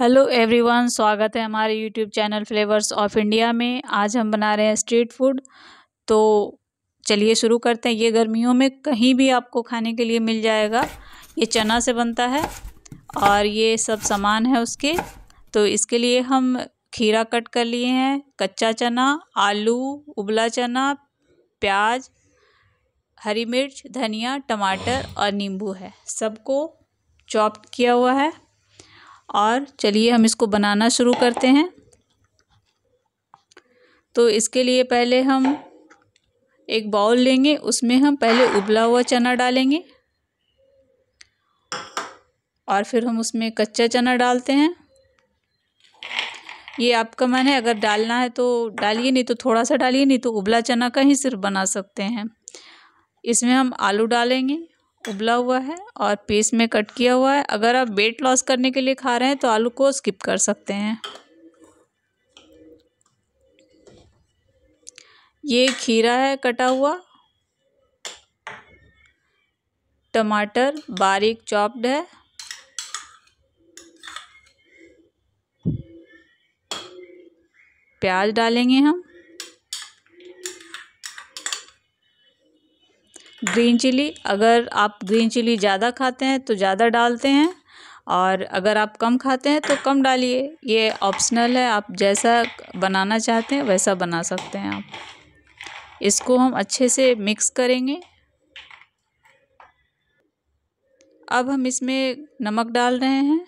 hello everyone स्वागत है हमारे YouTube channel Flavours of India में आज हम बना रहे हैं स्ट्रीट फूड तो चलिए शुरू करते हैं ये गर्मियों में कहीं भी आपको खाने के लिए मिल जाएगा ये चना से बनता है और ये सब सामान है उसके तो इसके लिए हम खीरा कट कर लिए हैं कच्चा चना आलू उबला चना प्याज हरी मिर्च धनिया टमाटर और नींबू है सबको चॉप किया हुआ है और चलिए हम इसको बनाना शुरू करते हैं तो इसके लिए पहले हम एक बाउल लेंगे उसमें हम पहले उबला हुआ चना डालेंगे और फिर हम उसमें कच्चा चना डालते हैं ये आपका मन है अगर डालना है तो डालिए नहीं तो थोड़ा सा डालिए नहीं तो उबला चना का ही सिर्फ बना सकते हैं इसमें हम आलू डालेंगे उबला हुआ है और पीस में कट किया हुआ है अगर आप वेट लॉस करने के लिए खा रहे हैं तो आलू को स्किप कर सकते हैं ये खीरा है कटा हुआ टमाटर बारीक चॉप्ड है प्याज डालेंगे हम ग्रीन चिली अगर आप ग्रीन चिली ज़्यादा खाते हैं तो ज़्यादा डालते हैं और अगर आप कम खाते हैं तो कम डालिए ये ऑप्शनल है आप जैसा बनाना चाहते हैं वैसा बना सकते हैं आप इसको हम अच्छे से मिक्स करेंगे अब हम इसमें नमक डाल रहे हैं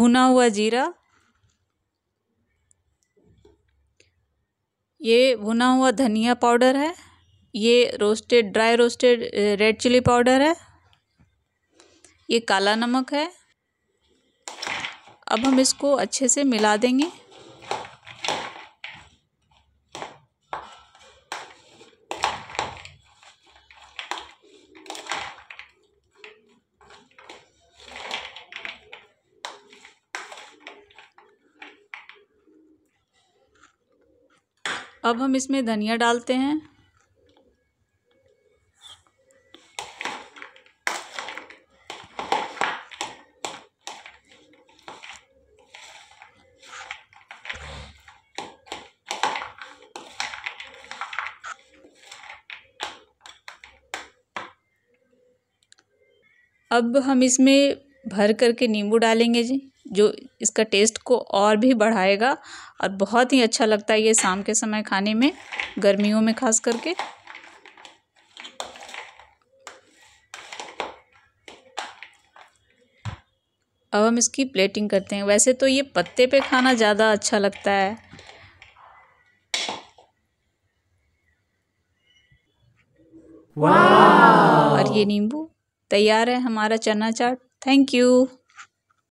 भुना हुआ जीरा ये भुना हुआ धनिया पाउडर है ये roasted dry roasted red chilli powder है ये काला नमक है अब हम इसको अच्छे से मिला देंगे अब हम इसमें धनिया डालते हैं अब हम इसमें भर करके नींबू डालेंगे जी जो इसका टेस्ट को और भी बढ़ाएगा और बहुत ही अच्छा लगता है ये शाम के समय खाने में गर्मियों में खास करके अब हम इसकी प्लेटिंग करते हैं वैसे तो ये पत्ते पे खाना ज़्यादा अच्छा लगता है और ये नींबू तैयार है हमारा चना चाट थैंक यू